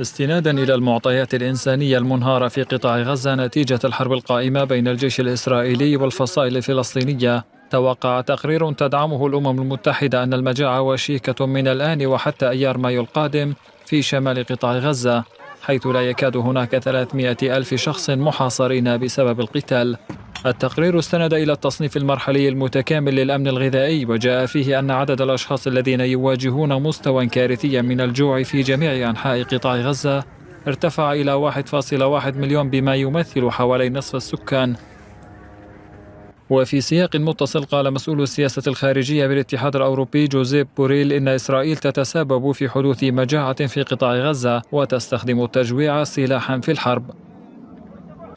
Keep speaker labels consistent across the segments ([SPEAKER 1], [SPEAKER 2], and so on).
[SPEAKER 1] استنادا إلى المعطيات الإنسانية المنهارة في قطاع غزة نتيجة الحرب القائمة بين الجيش الإسرائيلي والفصائل الفلسطينية توقع تقرير تدعمه الأمم المتحدة أن المجاعة وشيكة من الآن وحتى أيار مايو القادم في شمال قطاع غزة حيث لا يكاد هناك 300 ألف شخص محاصرين بسبب القتال التقرير استند إلى التصنيف المرحلي المتكامل للأمن الغذائي وجاء فيه أن عدد الأشخاص الذين يواجهون مستوى كارثيا من الجوع في جميع أنحاء قطاع غزة ارتفع إلى 1.1 مليون بما يمثل حوالي نصف السكان وفي سياق متصل قال مسؤول السياسة الخارجية بالاتحاد الأوروبي جوزيب بوريل إن إسرائيل تتسبب في حدوث مجاعة في قطاع غزة وتستخدم التجويع سلاحا في الحرب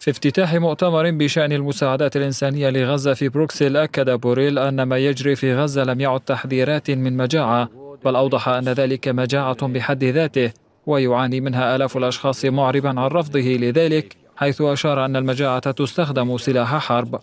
[SPEAKER 1] في افتتاح مؤتمر بشأن المساعدات الإنسانية لغزة في بروكسل أكد بوريل أن ما يجري في غزة لم يعد تحذيرات من مجاعة بل أوضح أن ذلك مجاعة بحد ذاته ويعاني منها آلاف الأشخاص معربا عن رفضه لذلك حيث أشار أن المجاعة تستخدم سلاح حرب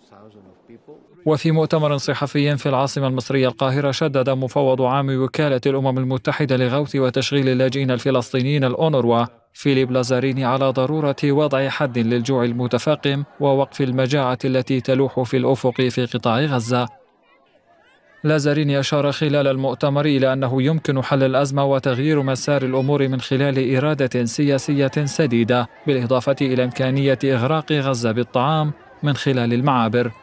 [SPEAKER 1] وفي مؤتمر صحفي في العاصمة المصرية القاهرة شدد مفوض عام وكالة الأمم المتحدة لغوث وتشغيل اللاجئين الفلسطينيين الأونروا فيليب لازاريني على ضرورة وضع حد للجوع المتفاقم ووقف المجاعة التي تلوح في الأفق في قطاع غزة لازاريني أشار خلال المؤتمر إلى أنه يمكن حل الأزمة وتغيير مسار الأمور من خلال إرادة سياسية سديدة بالإضافة إلى إمكانية إغراق غزة بالطعام من خلال المعابر